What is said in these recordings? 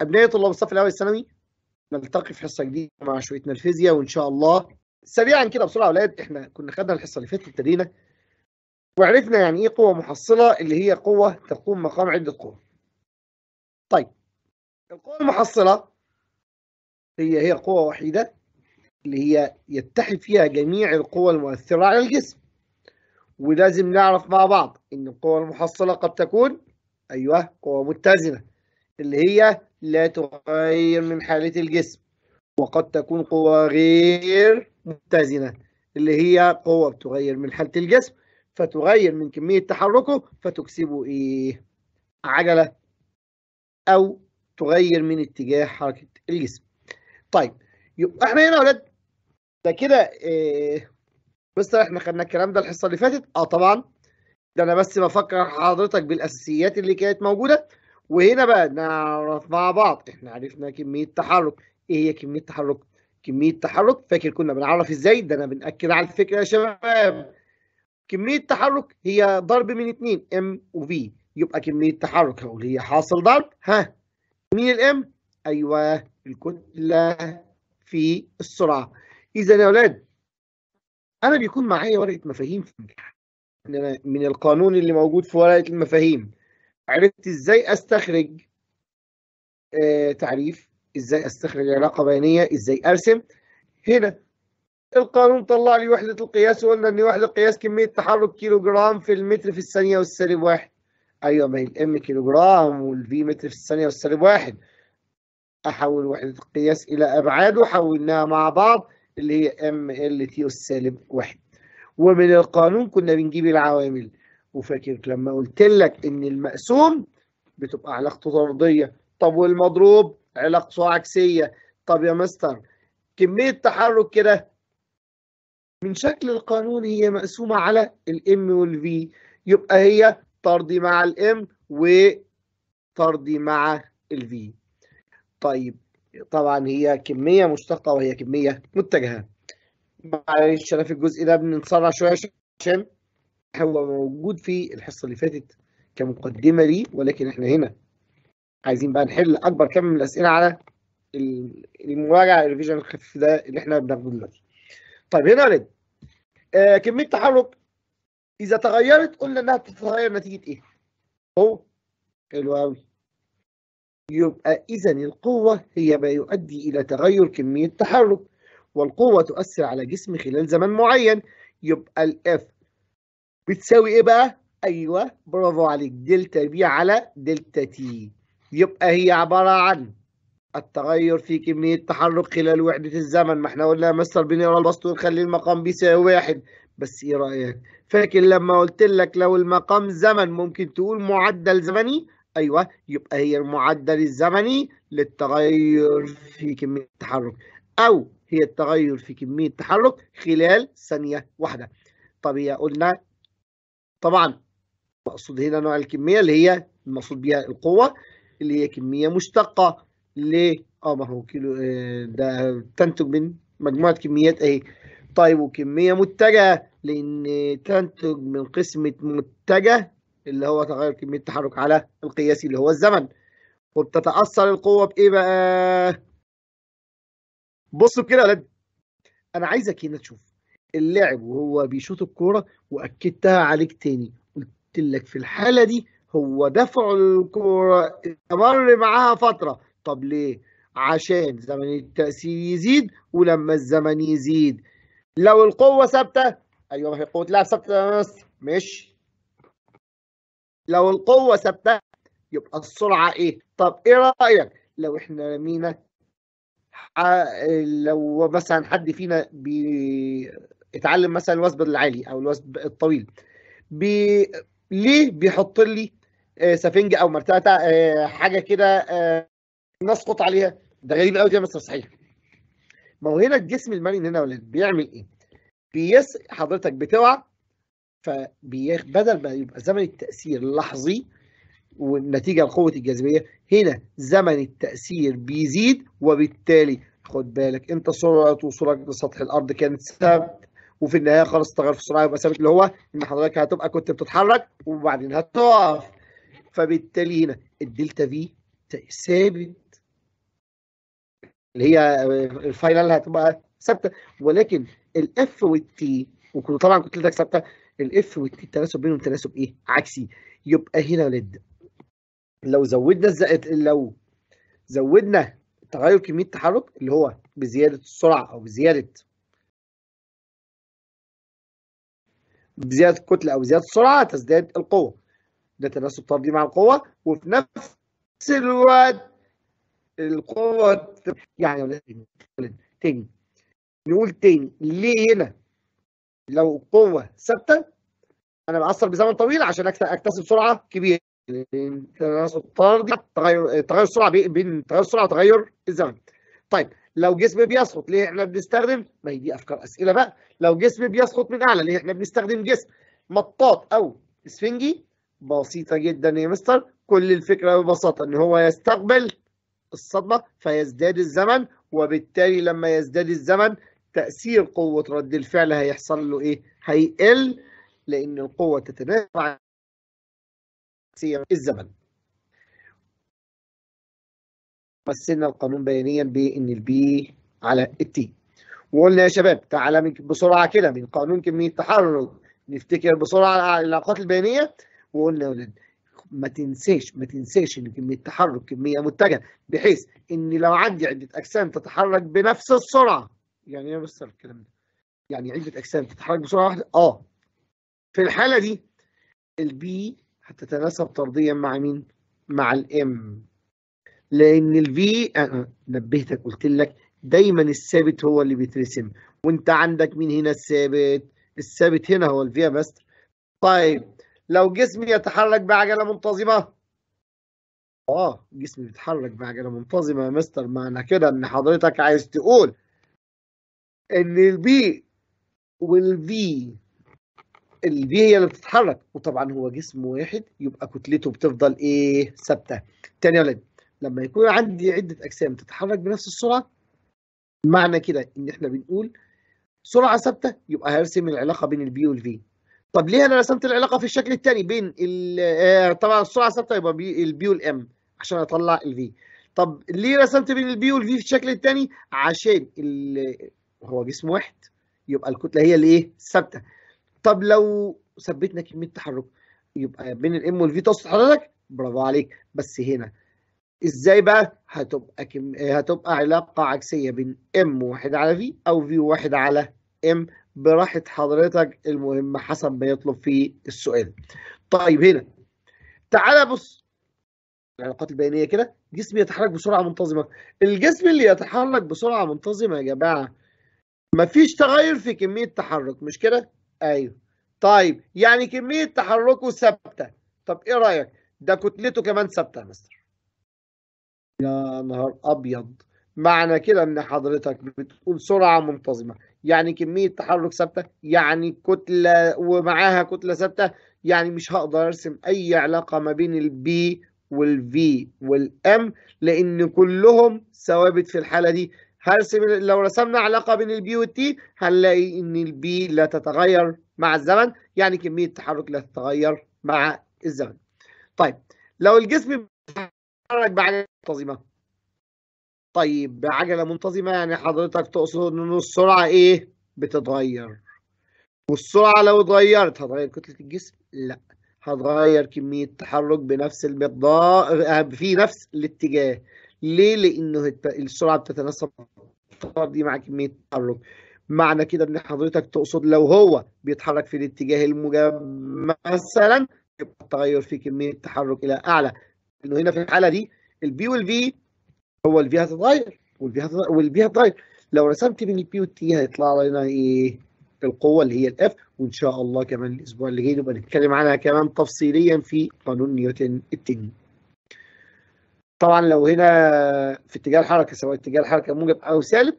أبناء طلاب الصف الأول الثانوي نلتقي في حصة جديدة مع شويتنا الفيزياء وإن شاء الله سريعا كده بسرعة يا أولاد إحنا كنا خدنا الحصة اللي فاتت ابتدينا وعرفنا يعني إيه قوة محصلة اللي هي قوة تقوم مقام عدة قوى. طيب القوة المحصلة هي هي قوة وحيدة اللي هي يتحد فيها جميع القوى المؤثرة على الجسم ولازم نعرف مع بعض إن القوة المحصلة قد تكون أيوه قوة متزنة اللي هي لا تغير من حالة الجسم وقد تكون قوة غير متزنة اللي هي قوة بتغير من حالة الجسم فتغير من كمية تحركه فتكسبه إيه؟ عجلة أو تغير من اتجاه حركة الجسم. طيب يبقى احنا هنا يا ولاد ده كده إيه بس احنا خدنا الكلام ده الحصة اللي فاتت اه طبعا ده أنا بس بفكر حضرتك بالأساسيات اللي كانت موجودة وهنا بقى نعرف مع بعض احنا عرفنا كميه تحرك ايه هي كميه تحرك كميه تحرك فاكر كنا بنعرف ازاي ده انا بنأكد على الفكره يا شباب آه. كميه تحرك هي ضرب من اتنين ام وفي يبقى كميه تحرك هقول هي حاصل ضرب ها مين الام ايوه الكتله في السرعه اذا يا اولاد انا بيكون معايا ورقه مفاهيم في من القانون اللي موجود في ورقه المفاهيم عرفت ازاي استخرج آه، تعريف ازاي استخرج علاقه بينيه ازاي ارسم هنا القانون طلع لي وحده القياس وقلنا ان وحده القياس كميه تحرك كيلو جرام في المتر في الثانيه والسالب واحد ايوه ما هي الام كيلو جرام والفي متر في الثانيه والسالب واحد احول وحده القياس الى ابعاد وحولناها مع بعض اللي هي ام ال تي والسالب واحد ومن القانون كنا بنجيب العوامل وفاكر لما قلت لك ان المقسوم بتبقى علاقته طرديه طب والمضروب علاقته عكسيه طب يا مستر كميه تحرك كده من شكل القانون هي مقسومه على الام والفي يبقى هي طردي مع الام وطردي مع الفي طيب طبعا هي كميه مشتقه وهي كميه متجهه معلش انا في الجزء ده بنتسرع شويه عشان هو موجود في الحصه اللي فاتت كمقدمه ليه ولكن احنا هنا عايزين بقى نحل اكبر كم من الاسئله على المراجعه الريفيجن الخفيف ده اللي احنا بناخده دلوقتي. طيب هنا آه كميه تحرك اذا تغيرت قلنا انها بتتغير نتيجه ايه؟ قوه حلو قوي يبقى اذا القوه هي ما يؤدي الى تغير كميه تحرك والقوه تؤثر على جسم خلال زمن معين يبقى الاف بتساوي ايه بقى ايوه برافو عليك دلتا بي على دلتا تي يبقى هي عباره عن التغير في كمية تحرك خلال وحدة الزمن ما احنا قلنا يا مستر بنقرا البسط ونخلي المقام بيساوي واحد بس ايه رأيك؟ فاكر لما قلت لك لو المقام زمن ممكن تقول معدل زمني؟ ايوه يبقى هي المعدل الزمني للتغير في كمية التحرك أو هي التغير في كمية تحرك خلال ثانية واحدة. طب يا قلنا طبعا مقصود هنا نوع الكمية اللي هي المقصود بها القوة اللي هي كمية مشتقة ل اه ما هو كيلو آه، ده تنتج من مجموعة كميات اهي طيب وكمية متجهة لأن تنتج من قسمة متجه اللي هو تغير كمية التحرك على القياسي اللي هو الزمن وبتتأثر القوة بإيه بقى؟ بصوا كده يا ولاد أنا عايزك هنا تشوف اللعب وهو بيشوط الكوره واكدتها عليك تاني قلت لك في الحاله دي هو دفع الكوره استمر معاها فتره طب ليه عشان زمن التاثير يزيد ولما الزمن يزيد لو القوه ثابته ايوه ما هي قوه لا ثابته يا مصر ماشي لو القوه ثابته يبقى السرعه ايه طب ايه رايك لو احنا رمينا لو مثلا حد فينا بي اتعلم مثلا الوثب العالي او الوثب الطويل بي... ليه بيحط لي آه، سفنجة او مرتبه آه، حاجه كده آه، نسقط عليها ده غريب قوي ده بس صحيح ما هو هنا الجسم المرن هنا ولا بيعمل ايه بيس حضرتك بتوعى بدل ما يبقى زمن التاثير لحظي والنتيجه لقوه الجاذبيه هنا زمن التاثير بيزيد وبالتالي خد بالك انت سرعه وصولك لسطح الارض كانت سبب وفي النهايه خلاص تغير في الصناعه يبقى ثابت اللي هو ان حضرتك هتبقى كنت بتتحرك وبعدين هتقف فبالتالي هنا الدلتا في ثابت اللي هي الفاينل هتبقى ثابته ولكن الاف والتي وطبعا كنت لك ثابته الاف والتي التناسب بينهم تناسب ايه؟ عكسي يبقى هنا لد لو زودنا الزائد لو زودنا تغير كميه التحرك اللي هو بزياده السرعه او بزياده بزياده الكتله او زياده السرعه تزداد القوه ده تناسب طردي مع القوه وفي نفس الوقت القوه يعني تاني نقول تاني ليه هنا لو القوه ثابته انا بعصر بزمن طويل عشان اكتسب سرعه كبيره تناسب طردي تغير تغير السرعه بين تغير السرعه وتغير الزمن طيب لو جسم بيسقط ليه احنا بنستخدم ما هي دي افكار اسئله بقى لو جسم بيسقط من اعلى ليه احنا بنستخدم جسم مطاط او اسفنجي بسيطه جدا يا مستر كل الفكره ببساطه ان هو يستقبل الصدمه فيزداد الزمن وبالتالي لما يزداد الزمن تاثير قوه رد الفعل هيحصل له ايه هيقل لان القوه تتنافى مع الزمن مثلنا القانون بيانيا بان البي على التي وقلنا يا شباب تعالى من بسرعه كده من قانون كميه التحرر نفتكر بسرعه العلاقات البيانيه وقلنا ما تنساش ما تنساش ان كميه التحرك كميه متجهه بحيث ان لو عندي عده اجسام تتحرك بنفس السرعه يعني ايه مستر الكلام ده يعني عده اجسام تتحرك بسرعه واحده اه في الحاله دي البي هتتناسب طرديا مع مين مع الام لان الفي آه، آه، نبهتك قلت لك دايما الثابت هو اللي بيترسم وانت عندك مين هنا الثابت الثابت هنا هو الفيا ماستر طيب لو جسم يتحرك بعجله منتظمه اه جسم بيتحرك بعجله منتظمه يا مستر معنى كده ان حضرتك عايز تقول ان البي والفي البي هي اللي بتتحرك وطبعا هو جسم واحد يبقى كتلته بتفضل ايه ثابته تاني يا ولد لما يكون عندي عدة أجسام تتحرك بنفس السرعة معنى كده إن إحنا بنقول سرعة ثابتة يبقى هرسم العلاقة بين البي والفي طب ليه أنا رسمت العلاقة في الشكل الثاني بين آه، طبعا السرعة ثابتة يبقى البي والإم عشان أطلع الفي طب ليه رسمت بين البي والفي في الشكل الثاني عشان هو جسم واحد يبقى الكتلة هي اللي إيه ثابتة طب لو ثبتنا كمية تحرك يبقى بين الام والفي توصل حضرتك برافو عليك بس هنا ازاي بقى هتبقى كم... هتبقى علاقه عكسيه بين ام واحد على في او في واحد على ام براحه حضرتك المهم حسب ما يطلب في السؤال طيب هنا تعالى بص العلاقات البيانيه كده جسم يتحرك بسرعه منتظمه الجسم اللي يتحرك بسرعه منتظمه يا جماعه مفيش تغير في كميه تحرك مش كده ايوه طيب يعني كميه تحركه ثابته طب ايه رايك ده كتلته كمان ثابته يا مستر يا نهار أبيض معنى كده ان حضرتك بتقول سرعة منتظمة يعني كمية تحرك ثابتة يعني كتلة ومعاها كتلة ثابتة يعني مش هقدر ارسم اي علاقة ما بين البي والفي والام لان كلهم ثوابت في الحالة دي هرسم لو رسمنا علاقة بين البي والتي هنلاقي ان البي لا تتغير مع الزمن يعني كمية التحرك لا تتغير مع الزمن طيب لو الجسم بيتحرك بعد منتظمه طيب بعجله منتظمه يعني حضرتك تقصد ان السرعه ايه بتتغير والسرعه لو اتغيرت هتغير كتله الجسم لا هتغير كميه التحرك بنفس المقدار آه، في نفس الاتجاه ليه لانه السرعه بتتناسب دي مع كميه التحرك معنى كده ان حضرتك تقصد لو هو بيتحرك في الاتجاه الموجب مثلا يبقى التغير في كميه التحرك الى اعلى انه هنا في الحاله دي البي والفي هو الفي هتتغير والفي هتتغير والفي هتتغير لو رسمت بين البي والتي هيطلع لنا ايه القوه اللي هي الاف وان شاء الله كمان الاسبوع اللي جاي نبقى نتكلم عنها كمان تفصيليا في قانون نيوتن التاني طبعا لو هنا في اتجاه الحركه سواء اتجاه الحركه موجب او سالب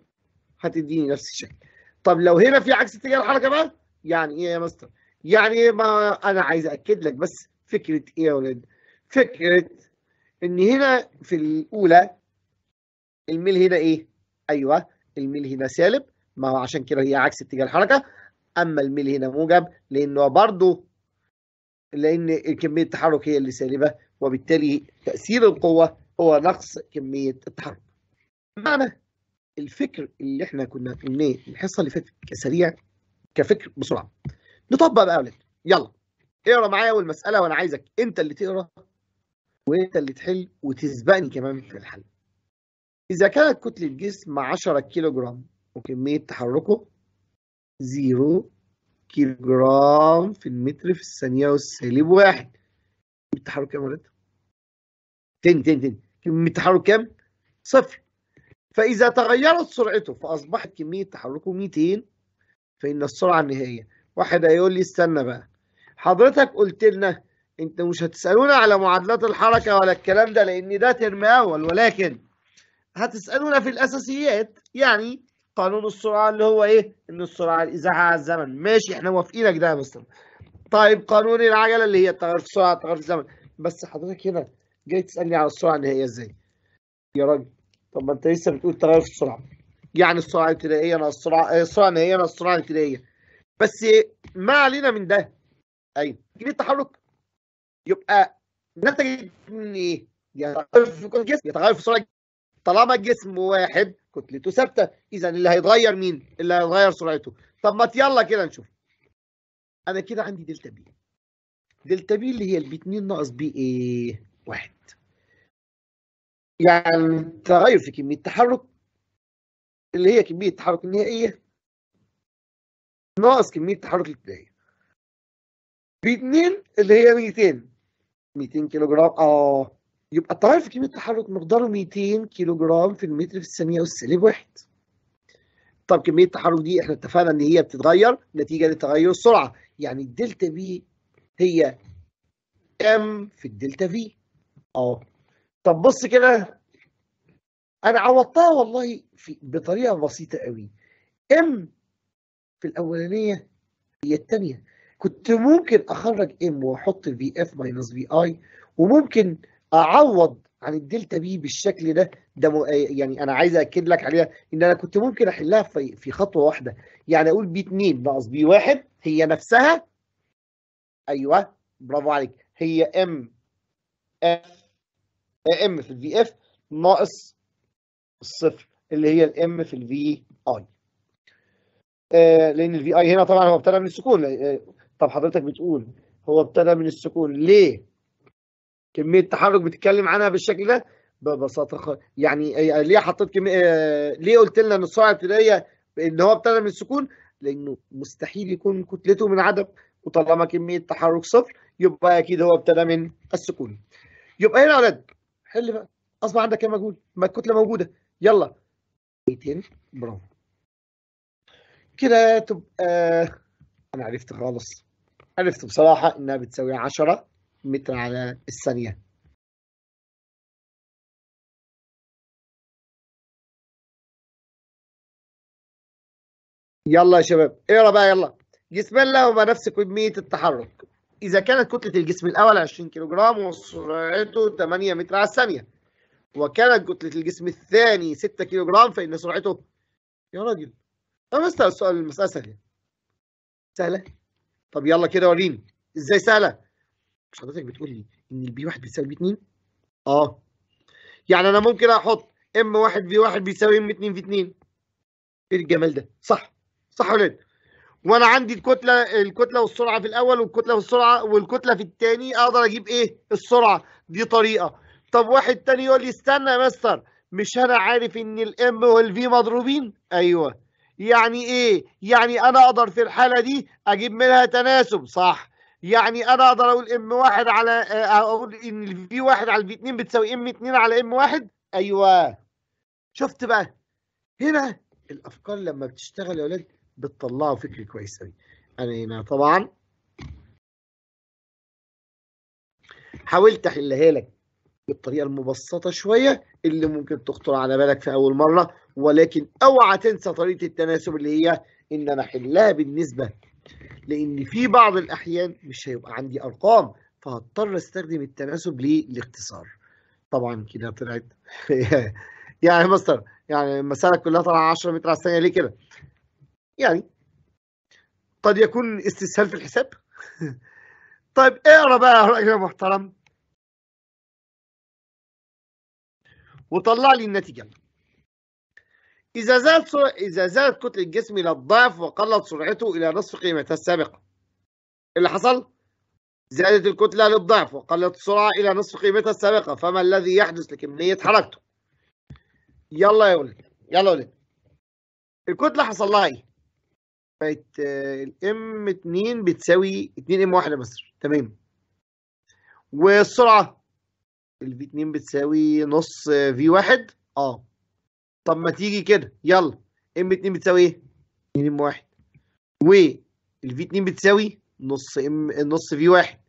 هتديني نفس الشكل طب لو هنا في عكس اتجاه الحركه بقى يعني ايه يا مستر يعني ما انا عايز اكد لك بس فكره ايه يا ولاد فكره ان هنا في الاولى الميل هنا ايه ايوه الميل هنا سالب ما هو عشان كده هي عكس اتجاه الحركه اما الميل هنا موجب لانه برضه لان كميه التحرك هي اللي سالبه وبالتالي تاثير القوه هو نقص كميه التحرك معنى الفكر اللي احنا كنا قلناه الحصه اللي فاتت كسريع كفكر بسرعه نطبق بقى يا يلا اقرا معايا والمساله وانا عايزك انت اللي تقرا وانت اللي تحل وتسبقني كمان في الحل اذا كانت كتله الجسم 10 كيلو جرام وكميه تحركه 0 كيلو جرام في المتر في الثانيه والسالب واحد كميه التحرك كام ولد؟ تاني تاني تاني كميه التحرك كام؟ صفر فاذا تغيرت سرعته فاصبحت كميه تحركه 200 فان السرعه النهائيه واحد هيقول لي استنى بقى حضرتك قلت لنا انت مش هتسالونا على معادلات الحركه ولا الكلام ده لان ده ترم اول ولكن هتسالونا في الاساسيات يعني قانون السرعه اللي هو ايه ان السرعه الازاحه على الزمن ماشي احنا موافقينك ده يا مستر طيب قانون العجله اللي هي تغير السرعه تغير الزمن بس حضرتك هنا جاي تسالني على السرعه النهائيه ازاي يا راجل طب ما انت لسه بتقول تغير في السرعه يعني السرعه الابتدائيه انا السرعه آه، السرعه النهائيه انا السرعه الابتدائيه بس ما علينا من ده ايوه جيل التحرك يبقى نتج من ايه؟ يتغير في كل جسم يتغير في سرعه طالما الجسم واحد كتلته ثابته اذا اللي هيتغير مين؟ اللي هيتغير سرعته طب ما يلا كده نشوف انا كده عندي دلتا بي دلتا بي اللي هي البي 2 ناقص بي ايه؟ واحد يعني تغير في كميه التحرك اللي هي كميه التحرك النهائيه ناقص كميه التحرك الابتدائيه بي 2 اللي هي 200 200 كيلو جرام اه يبقى التغير في كمية التحرك مقداره 200 كيلو جرام في المتر في الثانية والسالب واحد. طب كمية التحرك دي احنا اتفقنا ان هي بتتغير نتيجة لتغير السرعة، يعني الدلتا بي هي ام في الدلتا في. اه طب بص كده انا عوضتها والله في بطريقة بسيطة قوي. ام في الاولانية هي الثانية كنت ممكن اخرج ام واحط في اف ماينس في اي وممكن اعوض عن الدلتا بي بالشكل ده ده يعني انا عايز اكد لك عليها ان انا كنت ممكن احلها في في خطوه واحده يعني اقول بي 2 ناقص بي 1 هي نفسها ايوه برافو عليك هي ام اف ام في الفي اف ناقص الصفر اللي هي الام في الفي اي آه لان الفي اي هنا طبعا هو ابتدى من السكون آه، طب حضرتك بتقول هو ابتدى من السكون ليه كمية تحرك بتتكلم عنها بالشكل ده ببساطة خ... يعني, آه، يعني ليه حطيت كمية آه، ليه قلت لنا ان الصاعقه الابتدائيه ان هو ابتدى من السكون لانه مستحيل يكون كتلته من عدم وطالما كميه تحرك صفر يبقى اكيد هو ابتدى من السكون يبقى هنا يا ولد حل بقى اصبح عندك كم مجهول ما الكتله موجوده يلا 200 برافو كده تبقى آه، انا عرفت خالص عرفت بصراحة إنها بتساوي 10 متر على الثانية يلا يا شباب اقرا بقى يلا جسم الله نفس كمية التحرك إذا كانت كتلة الجسم الأول 20 كيلوغرام وسرعته 8 متر على الثانية وكانت كتلة الجسم الثاني 6 كيلوغرام فإن سرعته يا راجل طب اسأل السؤال المسألة سهلة سهلة طب يلا كده وريني ازاي سهله مش حضرتك بتقول لي ان البي 1 بيساوي بي 2 اه يعني انا ممكن احط ام 1 في 1 بيساوي ام 2 في 2 ايه الجمال ده صح صح يا ولاد إيه؟ وانا عندي الكتله الكتله والسرعه في الاول والكتله والسرعه والكتله في الثاني اقدر اجيب ايه السرعه دي طريقه طب واحد ثاني يقول لي استنى يا مستر مش انا عارف ان الام والفي مضروبين ايوه يعني ايه يعني انا اقدر في الحاله دي اجيب منها تناسب صح يعني انا اقدر اقول ام واحد على آه، اقول ان في واحد على في 2 بتساوي ام 2 على ام واحد ايوه شفت بقى هنا الافكار لما بتشتغل يا ولاد بتطلعوا فكر كويس قوي انا هنا طبعا حاولت احلها لك بالطريقه المبسطه شويه اللي ممكن تخطر على بالك في اول مره ولكن اوعى تنسى طريقه التناسب اللي هي ان انا احلها بالنسبه لان في بعض الاحيان مش هيبقى عندي ارقام فهضطر استخدم التناسب للاختصار طبعا كده طلعت يعني مستر يعني المساله كلها طالعه 10 متر على الثانيه ليه كده يعني قد يكون استسهال في الحساب طيب اقرا بقى يا راجل محترم وطلع لي النتيجة إذا زاد سرعة إذا زادت كتلة الجسم إلى الضعف وقلت سرعته إلى نصف قيمتها السابقة اللي حصل زادت الكتلة للضعف وقلت السرعة إلى نصف قيمتها السابقة فما الذي يحدث لكمية حركته يلا يا ولد يلا يا ولد الكتلة حصل لها إيه بقت آه، الام 2 بتساوي 2 ام 1 مصر تمام والسرعة ال في 2 بتساوي نص في 1 اه طب ما تيجي كده يلا ام 2 بتساوي ايه ان ام 1 والفي 2 بتساوي نص ام نص في 1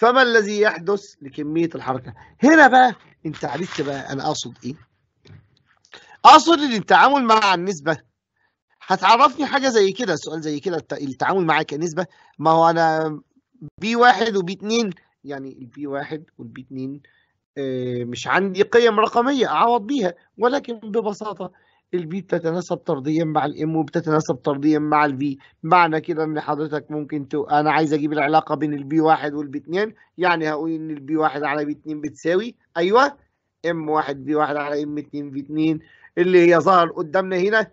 فما الذي يحدث لكميه الحركه هنا بقى انت عرفت بقى انا اقصد ايه اقصد ان التعامل مع النسبه هتعرفني حاجه زي كده سؤال زي كده التعامل معاه كنسبه ما هو انا بي 1 وبي 2 يعني البي واحد والبي اتنين آه، مش عندي قيم رقمية أعوض بيها ولكن ببساطة البي بتتناسب طرديا مع الام وبتتناسب طرديا مع البي معنى كده ان حضرتك ممكن تو... انا عايز اجيب العلاقه بين البي واحد والبي اتنين يعني هقول ان البي واحد على بي اتنين بتساوي ايوه ام واحد بي واحد على ام اتنين بي اتنين اللي هي ظهر قدامنا هنا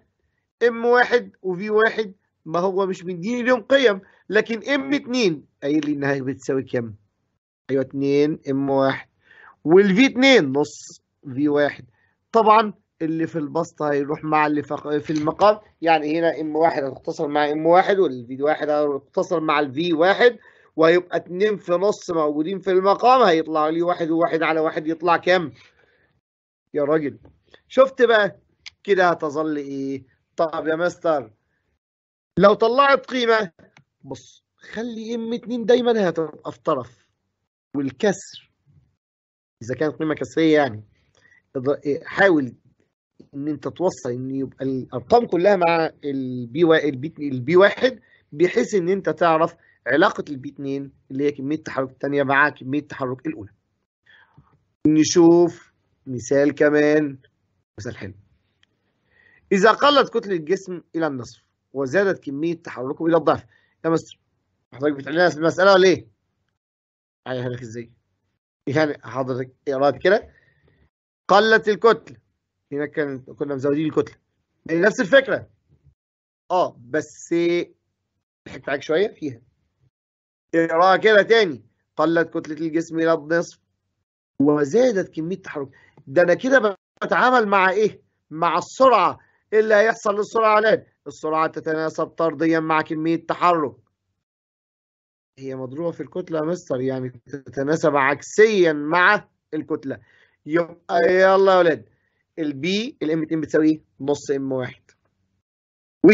ام واحد وفي واحد ما هو مش مديني لهم قيم لكن ام اتنين قايل لي انها بتساوي كم؟ ايوه 2 ام 1 والفي 2 نص في 1 طبعا اللي في البسط هيروح مع اللي في المقام يعني هنا ام 1 هتختصر مع ام 1 والفي 1 هتختصر مع الفي 1 وهيبقى 2 في نص موجودين في المقام هيطلع لي واحد وواحد على واحد يطلع كام؟ يا راجل شفت بقى كده هتظل ايه؟ طب يا مستر لو طلعت قيمه بص خلي ام 2 دايما هتبقى في طرف والكسر اذا كانت قيمه كسريه يعني حاول ان انت توصل ان يبقى الارقام كلها مع البي واحد بحيث ان انت تعرف علاقه البي 2 اللي هي كميه التحرك الثانيه مع كميه التحرك الاولى. نشوف مثال كمان مثال حلو. اذا قلت كتله الجسم الى النصف وزادت كميه تحركه الى الضعف يا مستر حضرتك بتعلمنا المساله ليه عليها لك ازاي يعني حضرتك قرات كده قلت الكتله هنا كان كنا مزودين الكتله يعني نفس الفكره اه بس ضحكت عليك شويه فيها اقراها كده تاني قلت كتله الجسم الى النصف وزادت كميه التحرك ده انا كده بتعامل مع ايه مع السرعه إيه اللي هيحصل للسرعه الان السرعه تتناسب طرديا مع كميه التحرك هي مضروبة في الكتلة يا مستر يعني تتناسب عكسيا مع الكتلة يبقى يلا يا ولاد البي الام 2 بتساوي إيه؟ نص ام 1 و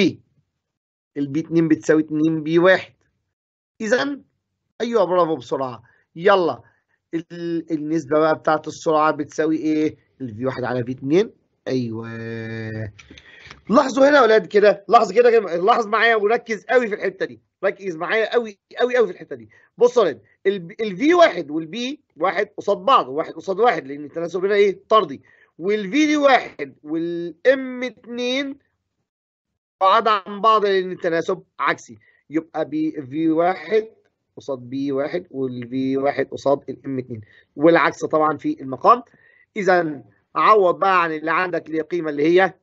البي 2 بتساوي 2 بي 1 اذا ايوه برافو بسرعه يلا النسبه بقى بتاعت السرعه بتساوي ايه الفي 1 على في 2 ايوه لاحظوا هنا يا اولاد كده لاحظ كده لاحظ معايا وركز قوي في الحته دي ركز معايا قوي قوي قوي في الحته دي بص يا اولاد الفي واحد والبي واحد قصاد بعض واحد قصاد واحد لان التناسب هنا ايه طردي والفي دي واحد والام اتنين بعاد عن بعض لان التناسب عكسي يبقى بي في واحد قصاد بي واحد والفي واحد قصاد الام اتنين والعكس طبعا في المقام اذا عوض بقى عن اللي عندك اللي قيمه اللي هي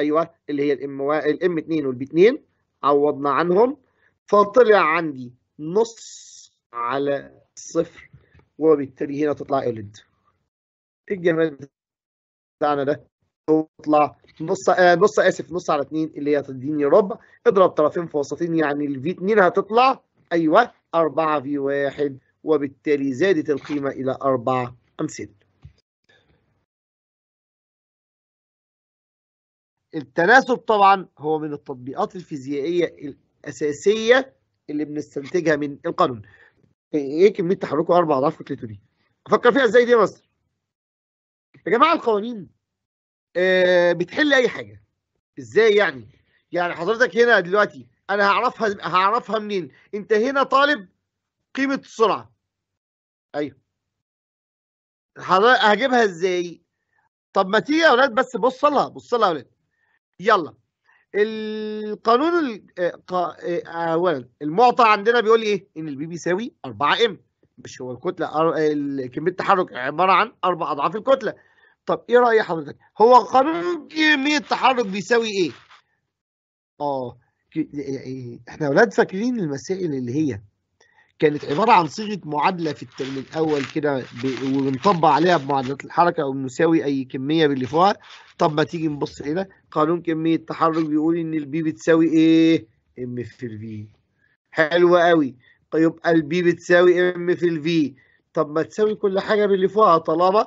ايوه اللي هي الام و... الام 2 والبي 2 عوضنا عنهم فطلع عندي نص على صفر وبالتالي هنا تطلع اليد إيه الجمال بتاعنا ده تطلع نص آه نص اسف نص على 2 اللي هي تديني ربع اضرب طرفين في وسطين يعني الفي 2 هتطلع ايوه 4 في 1 وبالتالي زادت القيمه الى 4 امثله التناسب طبعا هو من التطبيقات الفيزيائية الأساسية اللي بنستنتجها من القانون ايه كمية تحركه أربع أضعاف كتلته دي أفكر فيها إزاي دي يا مصر يا جماعة القوانين آه بتحل أي حاجة إزاي يعني يعني حضرتك هنا دلوقتي أنا هعرفها هعرفها منين أنت هنا طالب قيمة السرعة أيوه هجيبها إزاي طب ما تيجي يا أولاد بس بص لها بص لها يا أولاد يلا القانون آه، آه، اولا المعطى عندنا بيقول لي ايه ان البي بيساوي 4 ام مش هو الكتله كميه التحرك عباره عن اربع اضعاف الكتله طب ايه راي حضرتك هو قانون كميه التحرك بيساوي ايه اه إيه، إيه، إيه، احنا اولاد فاكرين المسائل اللي هي كانت عباره عن صيغه معادله في الترم الاول كده ونطبق عليها بمعادلات الحركه او بنساوي اي كميه باللي فوقها طب ما تيجي نبص هنا قانون كميه التحرك بيقول ان البي بتساوي ايه؟ ام في الفي حلو قوي يبقى البي بتساوي ام في الفي طب ما تساوي كل حاجه باللي فوقها طالما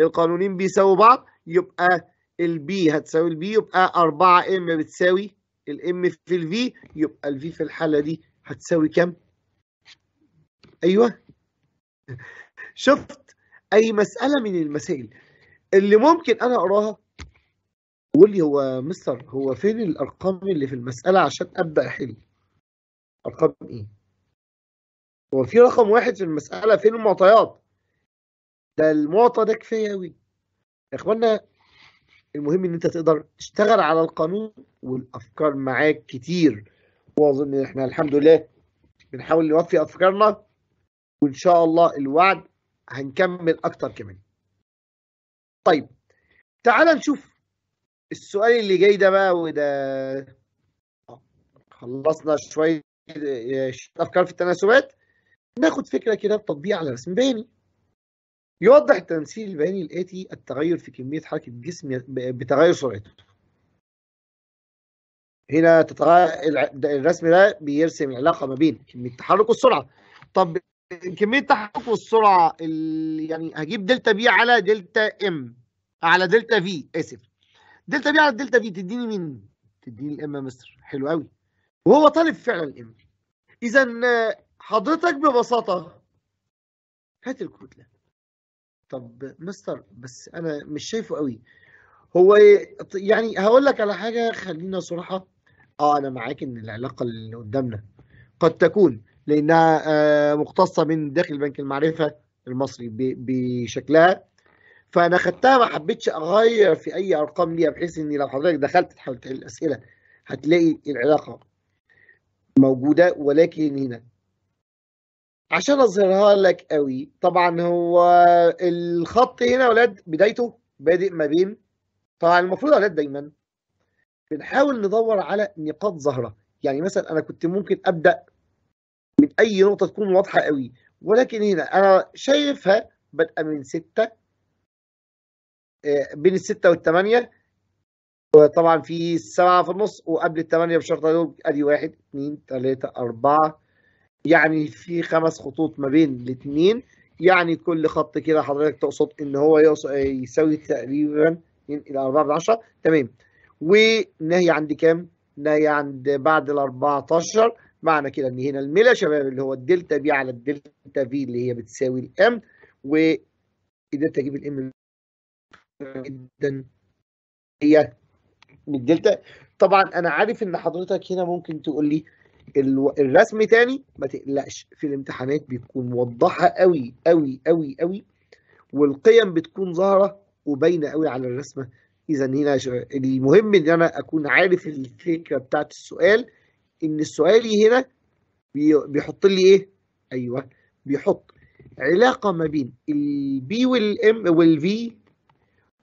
القانونين بيساووا بعض يبقى البي هتساوي البي يبقى 4 ام بتساوي الام في الفي يبقى الفي في الحاله دي هتساوي كام؟ ايوه شفت اي مساله من المسائل اللي ممكن انا اقراها قول لي هو مستر هو فين الارقام اللي في المساله عشان ابدا احل ارقام ايه هو في رقم واحد في المساله فين المعطيات ده المعطى ده كفايه قوي يا اخوانا المهم ان انت تقدر تشتغل على القانون والافكار معاك كتير واظن ان احنا الحمد لله بنحاول نوفي افكارنا وان شاء الله الوعد هنكمل اكتر كمان طيب تعال نشوف السؤال اللي جاي ده بقى وده خلصنا شويه آه، افكار في التناسبات ناخد فكره كده بتطبيق على رسم بياني يوضح التمثيل البياني الاتي التغير في كميه حركه الجسم بتغير سرعته هنا تتغير الرسم ده بيرسم العلاقه ما بين كميه التحرك والسرعه طب كميه التحرك والسرعه يعني هجيب دلتا بي على دلتا ام على دلتا في اسف دلتا بي على دلتا في تديني مين؟ تديني الام يا مستر حلو قوي وهو طالب فعلا الام اذا حضرتك ببساطه هات الكتله طب مستر بس انا مش شايفه قوي هو يعني هقول لك على حاجه خلينا صراحه اه انا معاك ان العلاقه اللي قدامنا قد تكون لانها آه، مختصه من داخل بنك المعرفه المصري بشكلها فانا خدتها ما حبيتش اغير في اي ارقام ليها بحيث اني لو حضرتك دخلت حلقه الاسئله هتلاقي العلاقه موجوده ولكن هنا عشان اظهرها لك قوي طبعا هو الخط هنا يا ولاد بدايته بادئ ما بين طبعا المفروض يا ولاد دايما بنحاول ندور على نقاط ظاهره يعني مثلا انا كنت ممكن ابدا من اي نقطه تكون واضحه قوي ولكن هنا انا شايفها بادئه من ستة آه، بين الستة والثمانية وطبعا في السبعة في النص وقبل الثمانية بشرط دول ادي واحد اثنين ثلاثة أربعة يعني في خمس خطوط ما بين الاثنين يعني كل خط كده حضرتك تقصد ان هو آه، يساوي تقريبا 2 الى 4 بالعشرة تمام ونهي عند كام؟ نهي عند بعد ال 14 معنى كده ان هنا الميلا شباب اللي هو الدلتا بي على الدلتا في اللي هي بتساوي الام وقدرت اجيب الام جدا هي من الدلتا طبعا انا عارف ان حضرتك هنا ممكن تقول لي الرسم تاني ما تقلقش في الامتحانات بتكون موضحه قوي قوي قوي قوي والقيم بتكون ظاهره وباينه قوي على الرسمه اذا هنا المهم ان انا اكون عارف الفكره بتاعت السؤال ان السؤالي هنا بيحط لي ايه ايوه بيحط علاقه ما بين البي والام والفي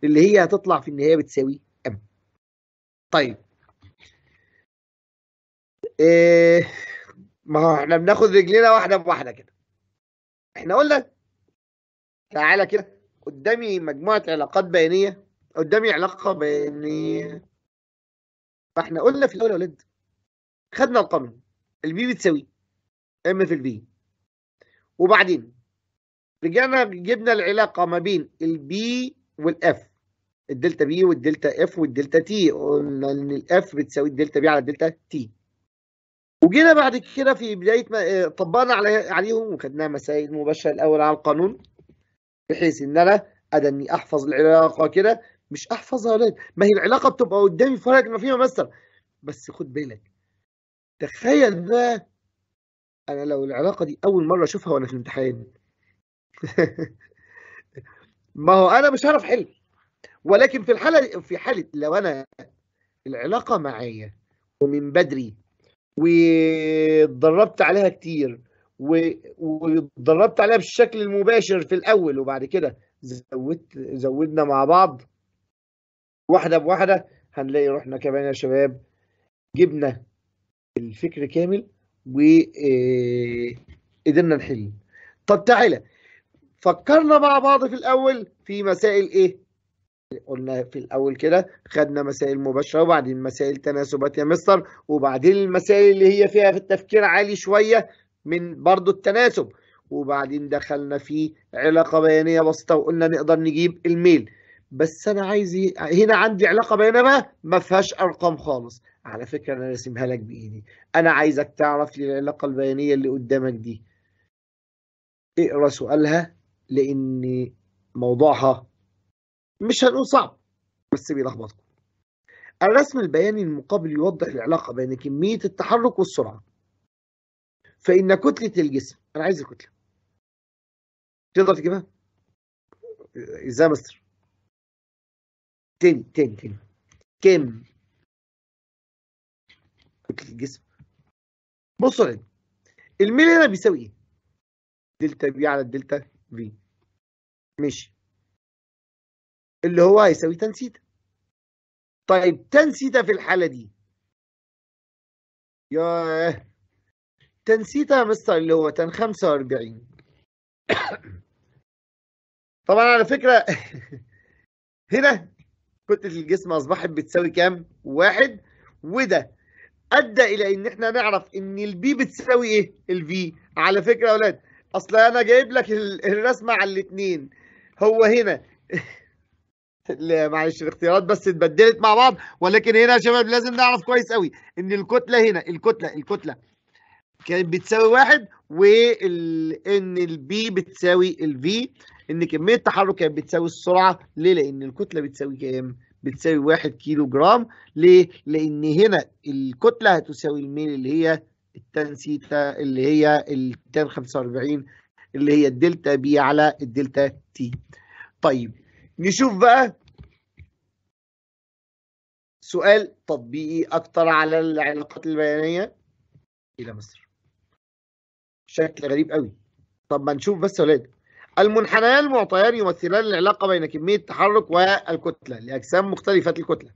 اللي هي هتطلع في النهايه بتساوي ام طيب إيه ما هو احنا بناخد رجلنا واحده بواحده كده احنا قلنا تعالى كده قدامي مجموعه علاقات بيانيه قدامي علاقه بيانيه فاحنا قلنا في الاول يا ولاد خدنا القانون البي بتساوي ام في البي وبعدين رجعنا جبنا العلاقه ما بين البي والاف الدلتا بي والدلتا اف والدلتا تي قلنا ان الاف بتساوي الدلتا بي على الدلتا تي وجينا بعد كده في بدايه ما آه، طبقنا علي عليهم وخدنا مسائل مباشره الاول على القانون بحيث ان انا ادني احفظ العلاقه كده مش احفظها ولا ما هي العلاقه بتبقى قدامي فرق ما فيها مثلا بس خد بالك تخيل بقى انا لو العلاقه دي اول مره اشوفها وانا في الامتحان ما هو انا مش هعرف حل ولكن في الحاله في حاله لو انا العلاقه معايا ومن بدري واتدربت عليها كتير واتدربت عليها بالشكل المباشر في الاول وبعد كده زودت زودنا مع بعض واحده بواحده هنلاقي رحنا كمان يا شباب جبنا الفكر كامل وقدرنا آه، نحل طب تعالى فكرنا مع بعض في الاول في مسائل ايه قلنا في الاول كده خدنا مسائل مباشره وبعدين مسائل تناسبات يا مستر وبعدين المسائل اللي هي فيها في التفكير عالي شويه من برضو التناسب وبعدين دخلنا في علاقه بيانيه بسيطه وقلنا نقدر نجيب الميل بس انا عايز هنا عندي علاقه بيانيه بقى ما فيهاش ارقام خالص على فكرة أنا راسمها لك بإيدي أنا عايزك تعرف لي العلاقة البيانية اللي قدامك دي اقرأ سؤالها لأن موضوعها مش هنقول صعب بس بيلخبطكم الرسم البياني المقابل يوضح العلاقة بين كمية التحرك والسرعة فإن كتلة الجسم أنا عايز الكتلة تقدر تجيبها ازاي مستر تاني تاني تاني كم كتله الجسم بصوا هنا الميل هنا بيساوي ايه دلتا بي على دلتا في ماشي اللي هو هيساوي تان سيتا طيب تان سيتا في الحاله دي يا تان سيتا مستر اللي هو تان 45 طبعا على فكره هنا كتله الجسم اصبحت بتساوي كام؟ واحد وده ادى الى ان احنا نعرف ان البي بتساوي ايه الفي على فكره يا اولاد اصل انا جايب لك الرسمه على الاثنين هو هنا معلش الاختيارات بس اتبدلت مع بعض ولكن هنا يا شباب لازم نعرف كويس قوي ان الكتله هنا الكتله الكتله كانت بتساوي واحد وان البي بتساوي الفي ان كميه التحرك كانت بتساوي السرعه ليه؟ لان الكتله بتساوي كام؟ بتساوي 1 كيلو جرام ليه؟ لأن هنا الكتلة هتساوي الميل اللي هي التان سيتا اللي هي التان 45 اللي هي الدلتا بي على الدلتا تي. طيب نشوف بقى سؤال تطبيقي أكتر على العلاقات البيانية إلى مصر. شكل غريب قوي. طب ما نشوف بس يا ولاد المنحنيان المعطيان يمثلان العلاقة بين كمية التحرك والكتلة لأجسام مختلفة الكتلة.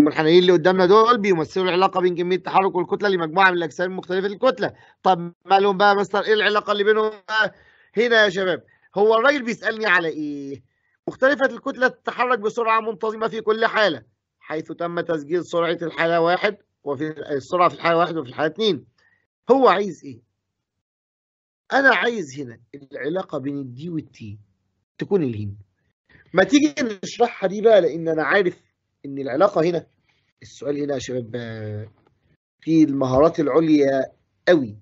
المنحنيين اللي قدامنا دول بيمثلوا العلاقة بين كمية التحرك والكتلة لمجموعة من الأجسام المختلفة الكتلة. طب مالهم بقى مستر إيه العلاقة اللي بينهم بقى؟ هنا يا شباب هو الراجل بيسألني على إيه؟ مختلفة الكتلة تتحرك بسرعة منتظمة في كل حالة حيث تم تسجيل سرعة الحالة واحد وفي السرعة في الحالة واحد وفي الحالة اثنين. هو عايز إيه؟ انا عايز هنا العلاقه بين الدي والتي تكون الهند ما تيجي نشرحها دي بقى لان انا عارف ان العلاقه هنا السؤال هنا يا شباب في المهارات العليا قوي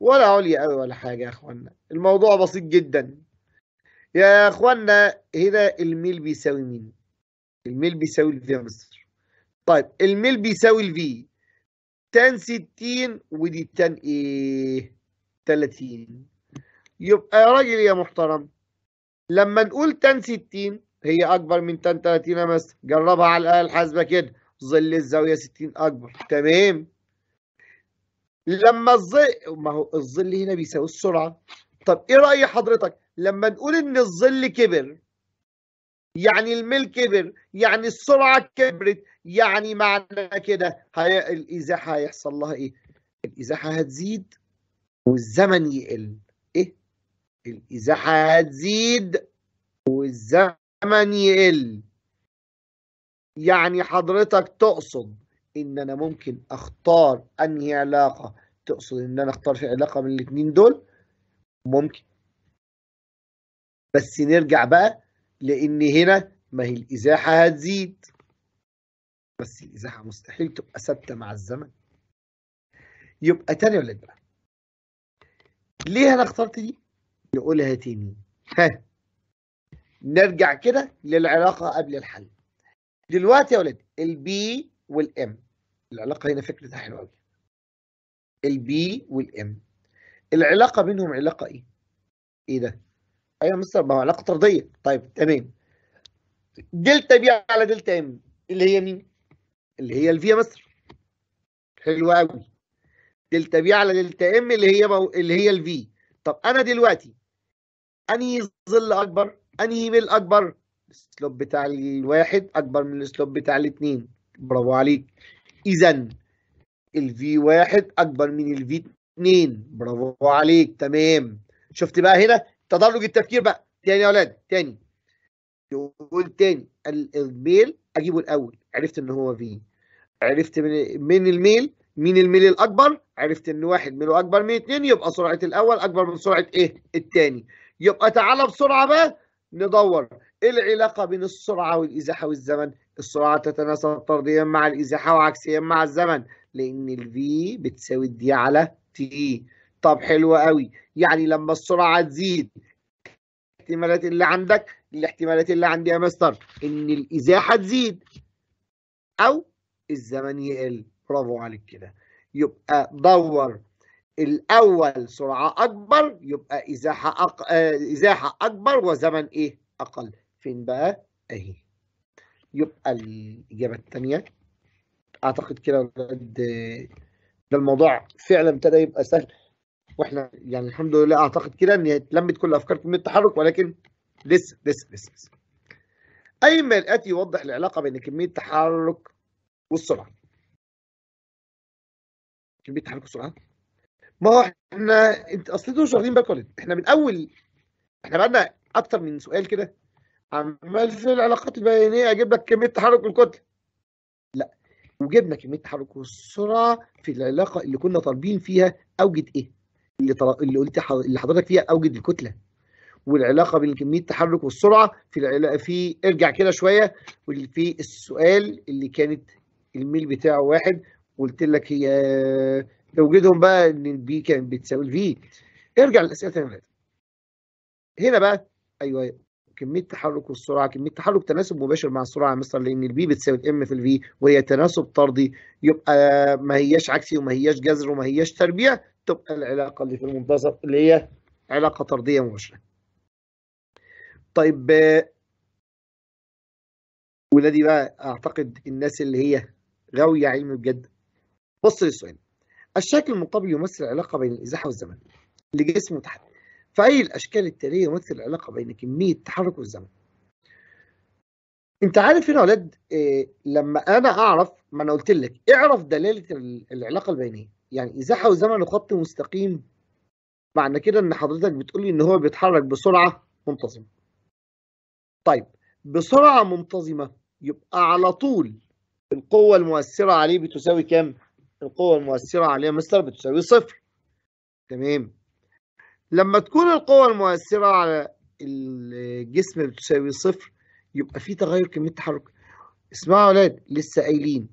ولا عليا قوي ولا حاجه يا اخوانا الموضوع بسيط جدا يا اخوانا هنا الميل بيساوي مين الميل بيساوي الفي مصر طيب الميل بيساوي الفي تان 60 ودي تان ايه 30 يبقى يا راجل يا محترم لما نقول تن 60 هي اكبر من تن 30 امس جربها على الاله الحاسبه كده ظل الزاويه 60 اكبر تمام لما الظل ما هو الظل هنا بيساوي السرعه طب ايه راي حضرتك لما نقول ان الظل كبر يعني الميل كبر يعني السرعه كبرت يعني معنى كده هي... الازاحه هيحصل لها ايه الازاحه هتزيد والزمن يقل ايه الازاحه هتزيد والزمن يقل يعني حضرتك تقصد ان انا ممكن اختار انهي علاقه تقصد ان انا اختار في علاقه من الاثنين دول ممكن بس نرجع بقى لان هنا ما هي الازاحه هتزيد بس الازاحه مستحيل تبقى ثابته مع الزمن يبقى تاني ولا بقى ليه انا اخترت دي نقولها تاني ها نرجع كده للعلاقه قبل الحل دلوقتي يا ولاد البي والام العلاقه هنا فكرتها حلوه قوي البي والام العلاقه بينهم علاقه ايه ايه ده ايوه يا مستر ما هو علاقه طرديه طيب تمام دلتا بي على دلتا ام اللي هي مين اللي هي الفي يا مستر حلوه قوي دلتا بي على دلتا ام اللي هي مو... اللي هي الفي طب انا دلوقتي انهي ظل اكبر انهي ميل اكبر السلوب بتاع الواحد اكبر من السلوب بتاع الاثنين برافو عليك اذا الفي واحد اكبر من الفي اثنين برافو عليك تمام شفت بقى هنا تدرج التفكير بقى تاني يا اولاد تاني تقول تاني الميل اجيبه الاول عرفت ان هو في عرفت من الميل مين الميل الاكبر عرفت ان واحد ميله اكبر من اتنين يبقى سرعه الاول اكبر من سرعه ايه التاني يبقى تعالى بسرعه بقى ندور ايه العلاقه بين السرعه والازاحه والزمن السرعه تتناسب طرديا مع الازاحه وعكسيا مع الزمن لان الفي بتساوي الدي على تي طب حلو قوي يعني لما السرعه تزيد الاحتمالات اللي عندك الاحتمالات اللي عندي يا مستر ان الازاحه تزيد او الزمن يقل برافو عليك كده يبقى دور الأول سرعة أكبر يبقى إزاحة أق... آه، إزاحة أكبر وزمن إيه أقل فين بقى أهي يبقى الإجابة الثانية أعتقد كده ده الموضوع فعلا ابتدى يبقى سهل واحنا يعني الحمد لله اعتقد كده ان اتلمت كل افكار كميه التحرك ولكن لسه لسه لسه, لسه. اي ما الاتي يوضح العلاقه بين كميه التحرك والسرعه كمية تحرك بسرعه ما احنا انت اصل انتوا مش واخدين بالكم احنا من اول احنا بقى اكتر من سؤال كده عمال في العلاقات البيانيه اجيب لك كميه تحرك الكتله لا وجبنا كميه تحرك والسرعه في العلاقه اللي كنا طالبين فيها اوجد ايه اللي طل... اللي قلت حض... اللي حضرتك فيها اوجد الكتله والعلاقه بين كميه التحرك والسرعه في العلاقه في ارجع كده شويه في السؤال اللي كانت الميل بتاعه واحد قلت لك هي آه، توجدهم بقى ان البي كانت بتساوي الفي ارجع للاسئله تاني هنا بقى أيوة،, ايوه كميه تحرك والسرعه كميه تحرك تناسب مباشر مع السرعه يا مستر لان البي بتساوي الام في الفي وهي تناسب طردي يبقى ما هياش عكسي وما هياش جذر وما هياش تربيع تبقى العلاقه اللي في المنتصف اللي هي علاقه طرديه مباشره طيب آه، ولادي بقى اعتقد الناس اللي هي غاويه علم بجد بص للسؤال الشكل المقابل يمثل العلاقة بين الإزاحة والزمن لجسم وتحت فأي الأشكال التالية يمثل العلاقة بين كمية التحرك والزمن أنت عارف هنا يا ولاد إيه لما أنا أعرف ما أنا قلت لك اعرف دلالة العلاقة البينية يعني إزاحة وزمن وخط مستقيم معنى كده إن حضرتك بتقولي إن هو بيتحرك بسرعة منتظمة طيب بسرعة منتظمة يبقى على طول القوة المؤثرة عليه بتساوي كام؟ القوة المؤثرة عليها مستر بتساوي صفر تمام لما تكون القوة المؤثرة على الجسم بتساوي صفر يبقى في تغير كمية تحرك اسمعوا يا ولاد لسه قايلين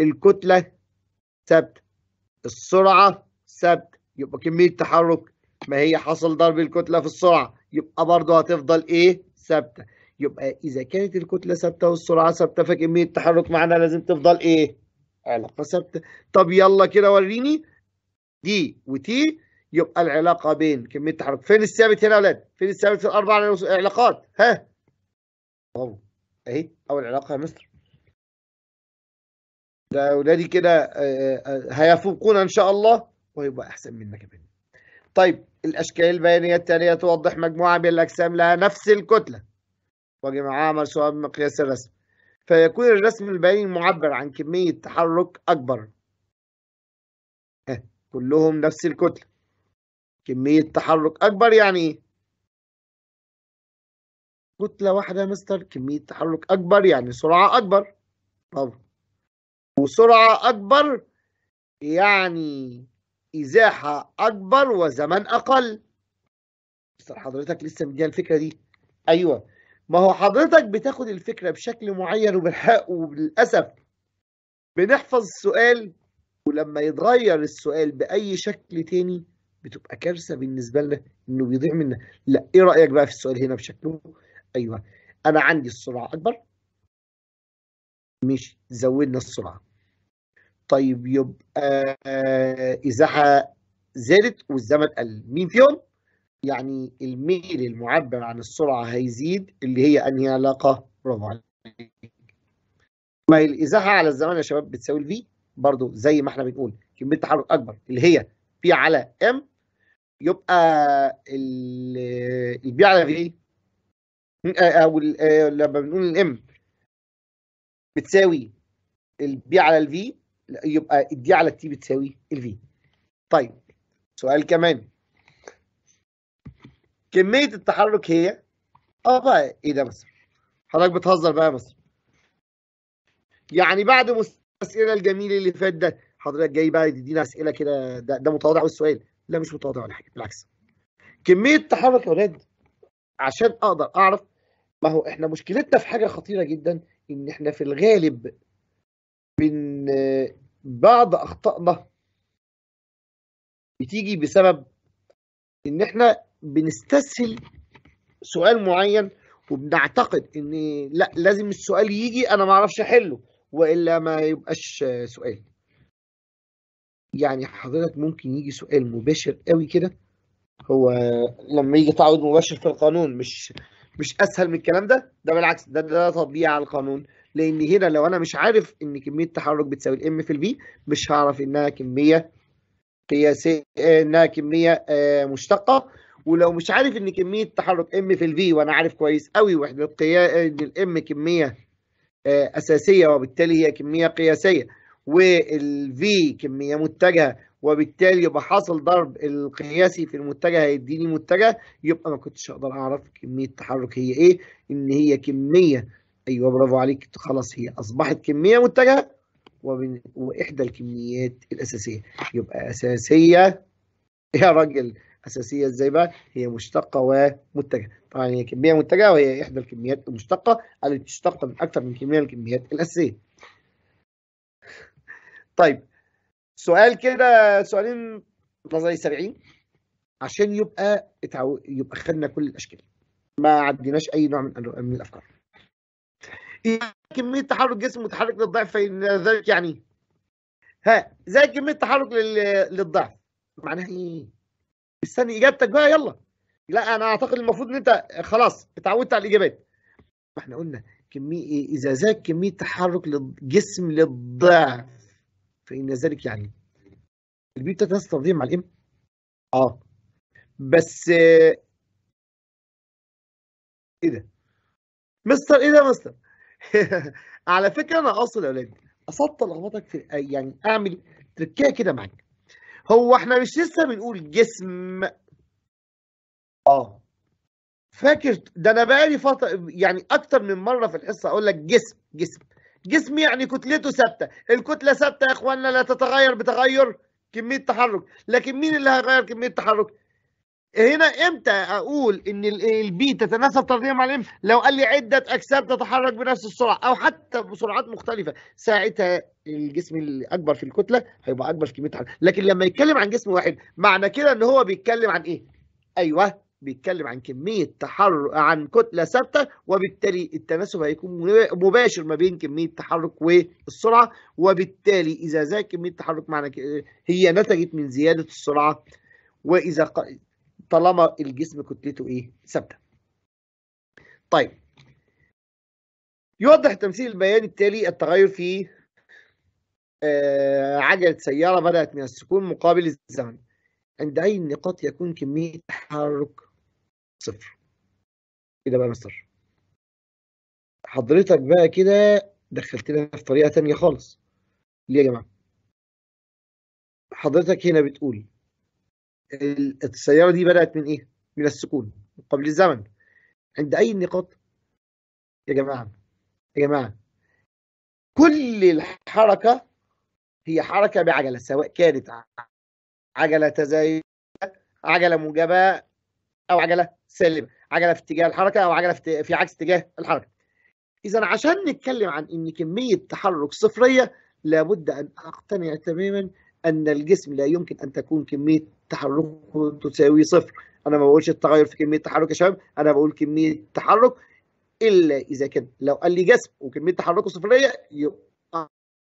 الكتلة ثابتة السرعة ثابتة يبقى كمية تحرك ما هي حصل ضرب الكتلة في السرعة يبقى برضه هتفضل ايه ثابتة يبقى إذا كانت الكتلة ثابتة والسرعة ثابتة فكمية التحرك معانا لازم تفضل ايه علاقة ثابتة طب يلا كده وريني دي وتي يبقى العلاقة بين كمية التحرك فين الثابت هنا يا أولاد؟ فين الثابت في الأربع علاقات؟ ها؟ برافو أهي أول علاقة يا مستر ده أولادي كده آه، آه، هيفوقونا إن شاء الله ويبقى أحسن يا كمان طيب الأشكال البيانية التالية توضح مجموعة من الأجسام لها نفس الكتلة وجمعها مرسومة بمقياس الرسم فيكون الرسم البياني معبر عن كمية تحرك أكبر كلهم نفس الكتلة كمية تحرك أكبر يعني إيه؟ كتلة واحدة يا مستر كمية تحرك أكبر يعني سرعة أكبر طبعا وسرعة أكبر يعني إزاحة أكبر وزمن أقل مستر حضرتك لسه مديها الفكرة دي أيوه ما هو حضرتك بتاخد الفكرة بشكل معين وبالحق وبالأسف بنحفظ السؤال ولما يتغير السؤال بأي شكل تاني بتبقى كارثة بالنسبة لنا إنه بيضيع منا لا إيه رأيك بقى في السؤال هنا بشكله أيوه أنا عندي السرعة أكبر مش زودنا السرعة طيب يبقى إزاحة زادت والزمن قل مين فيهم؟ يعني الميل المعبر عن السرعة هيزيد اللي هي أنهي علاقة؟ برافو عليك. ما هي الإزاحة على الزمان يا شباب بتساوي الفي برضو زي ما احنا بنقول كمية تحرك أكبر اللي هي بي على ام يبقى البي على في أو آه، لما بنقول الام بتساوي البي على الفي يبقى الدي على التي بتساوي الفي. طيب سؤال كمان كميه التحرك هي اه بقى ايه ده مصر حضرتك بتهزر بقى يا مصر يعني بعد الاسئله الجميلة اللي فات ده حضرتك جاي بقى تدينا اسئله كده ده, ده متواضع والسؤال لا مش متواضع ولا حاجه بالعكس كميه التحرك يا ولاد عشان اقدر اعرف ما هو احنا مشكلتنا في حاجه خطيره جدا ان احنا في الغالب بن بعض اخطائنا بتيجي بسبب ان احنا بنستسهل سؤال معين وبنعتقد ان لا لازم السؤال يجي انا ما اعرفش احله والا ما يبقاش سؤال يعني حضرتك ممكن يجي سؤال مباشر قوي كده هو لما يجي تعويض مباشر في القانون مش مش اسهل من الكلام ده ده بالعكس ده ده تطبيع على القانون لان هنا لو انا مش عارف ان كميه التحرك بتساوي الام في البي مش هعرف انها كميه قياسيه انها كميه آه، مشتقه ولو مش عارف ان كميه تحرك ام في الفي وانا عارف كويس قوي واحنا ان الام كميه آه، اساسيه وبالتالي هي كميه قياسيه والفي كميه متجهه وبالتالي يبقى حصل ضرب القياسي في المتجه هيديني متجه يبقى ما كنتش اقدر اعرف كميه التحرك هي ايه ان هي كميه ايوه برافو عليك خلاص هي اصبحت كميه متجهه واحدى الكميات الاساسيه يبقى اساسيه يا راجل أساسية إزاي بقى؟ هي مشتقة ومتجهة طبعا هي كمية متجهة وهي إحدى الكميات المشتقة التي تشتق من أكثر من كمية من الكميات الأساسية طيب سؤال كده سؤالين نظري سريعين عشان يبقى اتعو... يبقى خدنا كل الاشكال ما عديناش اي نوع من من الافكار إيه كميه تحرك جسم متحرك للضعف فإن ذلك يعني ها زي كميه تحرك لل... للضعف معناها ايه استني اجابتك بقى يلا لا انا اعتقد المفروض ان انت خلاص اتعودت على الاجابات ما احنا قلنا كميه اذا زاد كميه تحرك للجسم للضعف فان ذلك يعني البي بتاعت تستخدم مع الام اه بس ايه ده مستر ايه ده مستر على فكره انا اصل يا اولاد اسطل لخبطك في يعني اعمل تركيه كده معاك هو احنا مش لسه بنقول جسم اه فاكر ده انا بقالي فتره يعني اكتر من مره في الحصه اقول لك جسم جسم جسم يعني كتلته ثابته الكتله ثابته يا اخوانا لا تتغير بتغير كميه تحرك لكن مين اللي هيغير كميه تحرك هنا امتى اقول ان البي تتناسب طرديا مع الام لو قال لي عده اجسام تتحرك بنفس السرعه او حتى بسرعات مختلفه ساعتها الجسم الاكبر في الكتله هيبقى اكبر في كميه لكن لما يتكلم عن جسم واحد معنى كده ان هو بيتكلم عن ايه ايوه بيتكلم عن كميه تحرك عن كتله ثابته وبالتالي التناسب هيكون مباشر ما بين كميه التحرك والسرعه وبالتالي اذا زاد كميه التحرك معنى هي نتجت من زياده السرعه واذا طالما الجسم كتلته ايه ثابته طيب يوضح التمثيل البياني التالي التغير في آه عجلة سيارة بدأت من السكون مقابل الزمن عند أي نقاط يكون كمية تحرك صفر كده إيه بقى مستر حضرتك بقى كده دخلتنا في طريقة ثانيه خالص ليه يا جماعة حضرتك هنا بتقول السيارة دي بدأت من إيه؟ من السكون قبل الزمن عند أي نقاط يا جماعة يا جماعة كل الحركة هي حركة بعجلة سواء كانت عجلة تزايدة عجلة موجبة أو عجلة سالبة عجلة في اتجاه الحركة أو عجلة في, في عكس اتجاه الحركة إذا عشان نتكلم عن إن كمية تحرك صفرية لابد أن أقتنع تماما أن الجسم لا يمكن أن تكون كمية تحركه تساوي صفر انا ما بقولش التغير في كميه تحرك يا شباب انا بقول كميه تحرك الا اذا كان لو قال لي جسم وكميه تحركه صفريه يبقى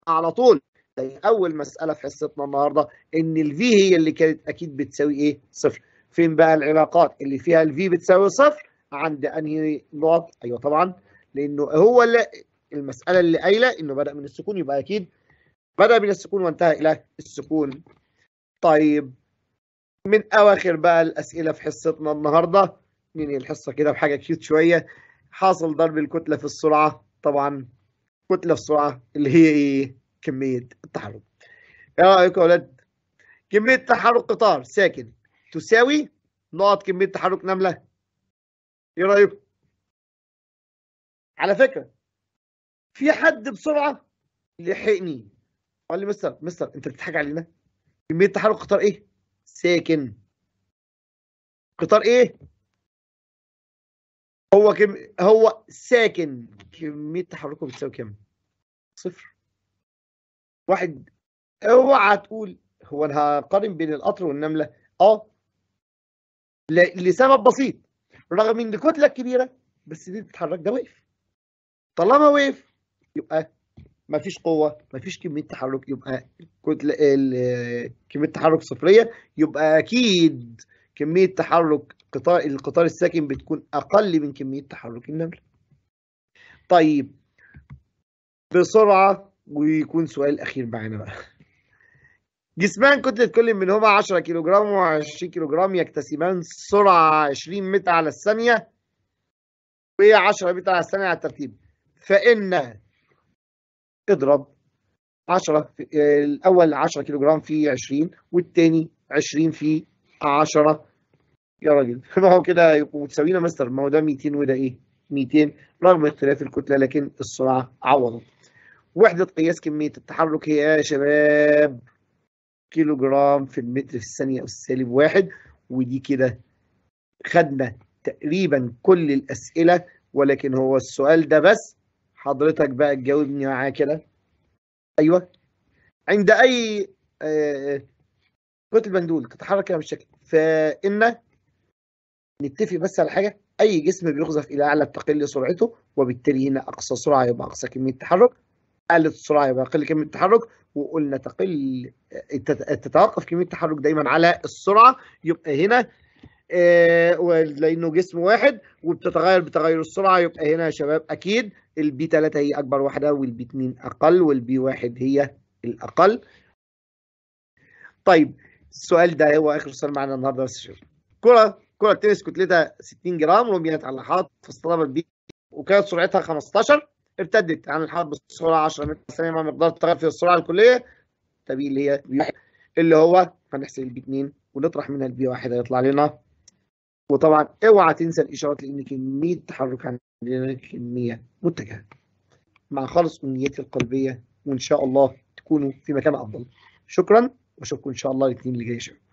على طول زي اول مساله في حصتنا النهارده ان الفي هي اللي كانت اكيد بتساوي ايه صفر فين بقى العلاقات اللي فيها الفي بتساوي صفر عند انهي نقط ايوه طبعا لانه هو اللي المساله اللي قايله انه بدا من السكون يبقى اكيد بدا من السكون وانتهى الى السكون طيب من اواخر بقى الاسئله في حصتنا النهارده ننهي الحصه كده بحاجه كيوت شويه حاصل ضرب الكتله في السرعه طبعا كتله في السرعه اللي هي ايه كميه التحرك ايه رايكم يا اولاد كميه تحرك قطار ساكن تساوي نقط كميه تحرك نمله ايه رايكم على فكره في حد بسرعه لحقني قال لي مستر مستر انت بتضحك علينا كميه تحرك قطار ايه ساكن قطار ايه هو كم هو ساكن كميه تحركه بتساوي كم صفر واحد اوعى تقول هو انا هقارن بين القطر والنمله اه لسبب بسيط رغم ان الكتله الكبيره بس دي بتتحرك ده واقف طالما واقف يبقى ما فيش قوه ما فيش كميه تحرك يبقى كتلة كميه تحرك صفريه يبقى اكيد كميه تحرك قطار القطار الساكن بتكون اقل من كميه تحرك النمله طيب بسرعه ويكون سؤال اخير معانا بقى جسمان كتلة كل منهما 10 كيلوغرام و20 كيلوغرام يكتسبان سرعة 20 متر على الثانية و10 متر على الثانية على الترتيب فإن اضرب 10 آه، الاول 10 كيلو جرام في 20 والثاني 20 في 10 يا راجل ما هو كده يبقوا متساويين يا مستر ما هو ده 200 وده ايه 200 رغم اختلاف الكتله لكن السرعه عوضت وحده قياس كميه التحرك هي يا شباب كيلو جرام في المتر في الثانيه او السالب واحد ودي كده خدنا تقريبا كل الاسئله ولكن هو السؤال ده بس حضرتك بقى تجاوبني معاه كده ايوه عند اي قوه آه، البندول آه، تتحرك كده بالشكل فإن نتفق بس على حاجة أي جسم بيقذف إلى أعلى بتقل سرعته وبالتالي هنا أقصى سرعة يبقى أقصى كمية تحرك قلت السرعة يبقى أقل كمية تحرك وقلنا تقل آه، تتوقف كمية التحرك دايما على السرعة يبقى هنا لأنه جسم واحد وبتتغير بتغير السرعة يبقى هنا يا شباب أكيد البي 3 هي اكبر واحده والبي 2 اقل والبي 1 هي الاقل طيب السؤال ده هو اخر سؤال معانا النهارده بس شوف كره كره التنس كتلتها 60 جرام رميت على الحائط فاصطدمت البي وكانت سرعتها 15 ارتدت عن الحائط بسرعه 10 متر ثانيه مع مقدار التغير في السرعه الكليه تبي إيه اللي هي بي اللي هو هنحسب البي 2 ونطرح منها البي 1 هيطلع لنا وطبعا اوعى تنسى الاشارات لان كميه تحرك للكمية متجهة مع خالص أمنياتي القلبية وإن شاء الله تكونوا في مكان أفضل شكرا وأشوفكم إن شاء الله الاثنين اللي جاي شكرا